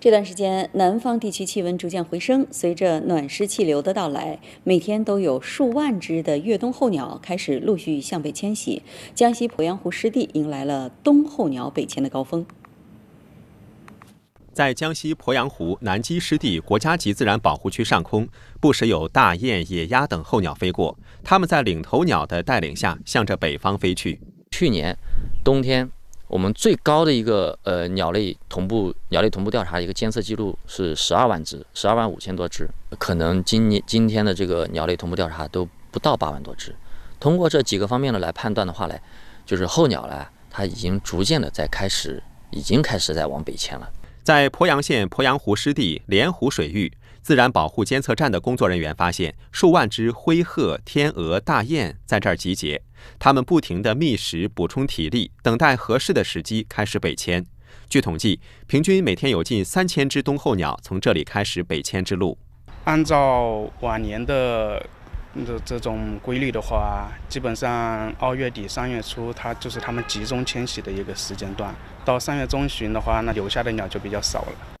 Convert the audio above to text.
这段时间，南方地区气温逐渐回升，随着暖湿气流的到来，每天都有数万只的越冬候鸟开始陆续向北迁徙。江西鄱阳湖湿地迎来了冬候鸟北迁的高峰。在江西鄱阳湖南基湿地国家级自然保护区上空，不时有大雁、野鸭等候鸟飞过，它们在领头鸟的带领下，向着北方飞去。去年冬天。我们最高的一个呃鸟类同步鸟类同步调查一个监测记录是十二万只，十二万五千多只，可能今年今天的这个鸟类同步调查都不到八万多只。通过这几个方面呢来判断的话呢，就是候鸟呢它已经逐渐的在开始，已经开始在往北迁了。在鄱阳县鄱阳湖湿地莲湖水域自然保护监测站的工作人员发现，数万只灰鹤、天鹅、大雁在这儿集结。它们不停地觅食补充体力，等待合适的时机开始北迁。据统计，平均每天有近三千只冬候鸟从这里开始北迁之路。按照往年的这这种规律的话，基本上二月底三月初，它就是它们集中迁徙的一个时间段。到三月中旬的话，那留下的鸟就比较少了。